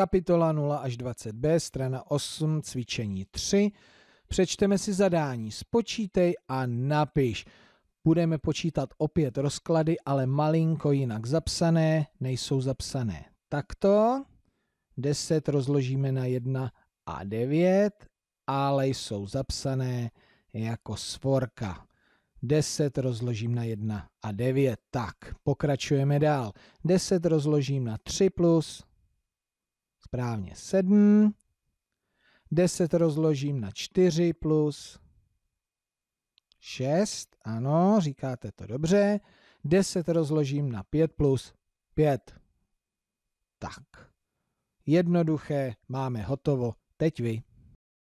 Kapitola 0 až 20b, strana 8, cvičení 3. Přečteme si zadání, spočítej a napiš. Budeme počítat opět rozklady, ale malinko jinak zapsané, nejsou zapsané. Takto 10 rozložíme na 1 a 9, ale jsou zapsané jako svorka. 10 rozložím na 1 a 9. Tak, pokračujeme dál. 10 rozložím na 3 plus Správně 7. 10 rozložím na 4 plus 6. Ano, říkáte to dobře. 10 rozložím na 5 plus 5. Tak. Jednoduché, máme hotovo. Teď vy.